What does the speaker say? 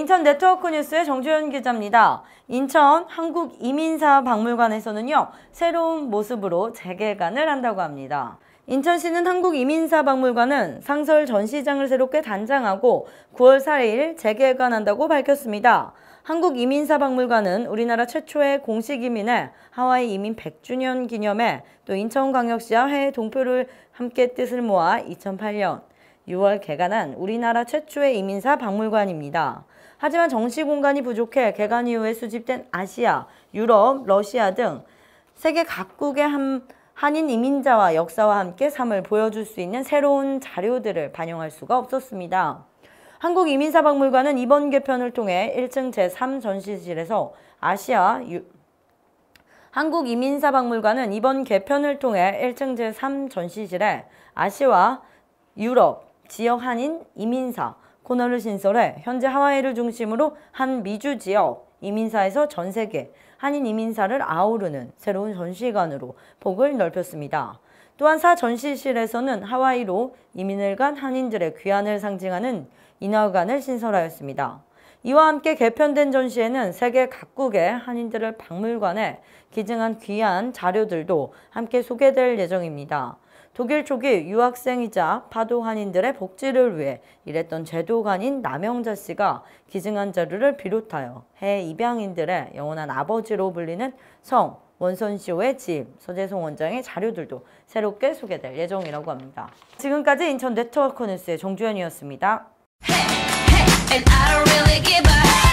인천 네트워크 뉴스의 정주현 기자입니다. 인천 한국이민사 박물관에서는요, 새로운 모습으로 재개관을 한다고 합니다. 인천시는 한국이민사박물관은 상설 전시장을 새롭게 단장하고 9월 4일 재개관한다고 밝혔습니다. 한국이민사박물관은 우리나라 최초의 공식 이민의 하와이 이민 100주년 기념에 또 인천광역시와 해외 동표를 함께 뜻을 모아 2008년 6월 개관한 우리나라 최초의 이민사 박물관입니다. 하지만 정시 공간이 부족해 개관 이후에 수집된 아시아, 유럽, 러시아 등 세계 각국의 한, 한인 이민자와 역사와 함께 삶을 보여줄 수 있는 새로운 자료들을 반영할 수가 없었습니다. 한국이민사박물관은 이번 개편을 통해 1층 제3전시실에서 아시아 유... 한국이민사박물관은 이번 개편을 통해 1층 제3전시실에 아시아, 와 유럽, 지역 한인 이민사 코너를 신설해 현재 하와이를 중심으로 한 미주 지역 이민사에서 전 세계 한인 이민사를 아우르는 새로운 전시관으로 폭을 넓혔습니다. 또한 사 전시실에서는 하와이로 이민을 간 한인들의 귀환을 상징하는 인화관을 신설하였습니다. 이와 함께 개편된 전시회는 세계 각국의 한인들을 박물관에 기증한 귀한 자료들도 함께 소개될 예정입니다. 독일 초기 유학생이자 파도한인들의 복지를 위해 일했던 제도관인 남영자 씨가 기증한 자료를 비롯하여 해 입양인들의 영원한 아버지로 불리는 성원선씨호의 집, 서재송 원장의 자료들도 새롭게 소개될 예정이라고 합니다. 지금까지 인천 네트워크 뉴스의 정주현이었습니다. Hey, hey,